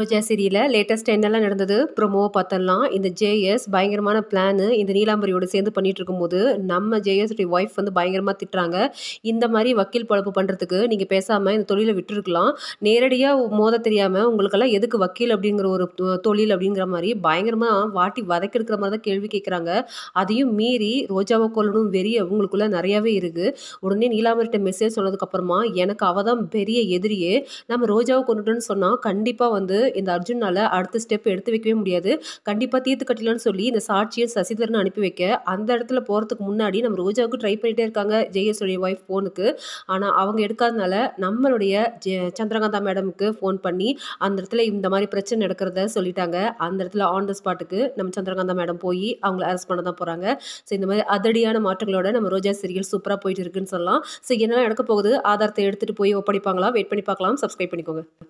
ரோஜா சீரியலில் லேட்டஸ்ட் என்னெல்லாம் நடந்தது ப்ரொமோவை பார்த்தலாம் இந்த ஜேஎஸ் பயங்கரமான பிளானு இந்த நீலாம்பரியோடு சேர்ந்து பண்ணிகிட்டு இருக்கும்போது நம்ம ஜேஎஸ்டைய ஒய்ஃப் வந்து பயங்கரமாக திட்டுறாங்க இந்த மாதிரி வக்கீல் பழப்பு பண்ணுறதுக்கு நீங்கள் பேசாமல் இந்த தொழிலை விட்டுருக்கலாம் நேரடியாக மோத தெரியாமல் உங்களுக்கெல்லாம் எதுக்கு வக்கீல் அப்படிங்கிற ஒரு தொழில் அப்படிங்கிற மாதிரி பயங்கரமாக வாட்டி வதக்கெடுக்கிற மாதிரி தான் கேள்வி கேட்குறாங்க அதையும் மீறி ரோஜாவை கொள்ளணும் வெறி அவங்களுக்குள்ள நிறையாவே இருக்குது உடனே நீலாம்பரிட்ட மெசேஜ் சொன்னதுக்கப்புறமா எனக்கு அவள் தான் பெரிய எதிரியே நம்ம ரோஜாவை கொண்டுட்டுன்னு சொன்னால் கண்டிப்பாக வந்து இந்த அர்ஜுனால் அடுத்த ஸ்டெப் எடுத்து வைக்கவே முடியாது கண்டிப்பாக தீர்த்து கட்டலான்னு சொல்லி இந்த சாட்சியை சசிதரன் அனுப்பி வைக்க அந்த இடத்துல போகிறதுக்கு முன்னாடி நம்ம ரோஜாவுக்கு ட்ரை பண்ணிகிட்டே இருக்காங்க ஜெயஸுடைய ஒய்ஃப் ஃபோனுக்கு ஆனால் அவங்க எடுக்காதனால நம்மளுடைய சந்திரகாந்தா மேடமுக்கு ஃபோன் பண்ணி அந்த இடத்துல இந்த மாதிரி பிரச்சனை நடக்கிறத சொல்லிட்டாங்க அந்த இடத்துல ஆன் த ஸ்பாட்டுக்கு நம்ம சந்திரகாந்தா மேடம் போய் அவங்கள அரெஸ்ட் பண்ண தான் போகிறாங்க ஸோ இந்த மாதிரி அதிரடியான மாற்றங்களோட நம்ம ரோஜா சீரியல் சூப்பராக போயிட்டு இருக்குன்னு சொல்லலாம் ஸோ என்னெல்லாம் நடக்க போகுது ஆதாரத்தை எடுத்துகிட்டு போய் ஒப்படைப்பாங்களா வெயிட் பண்ணி பார்க்கலாம் சப்ஸ்கிரைப் பண்ணிக்கோங்க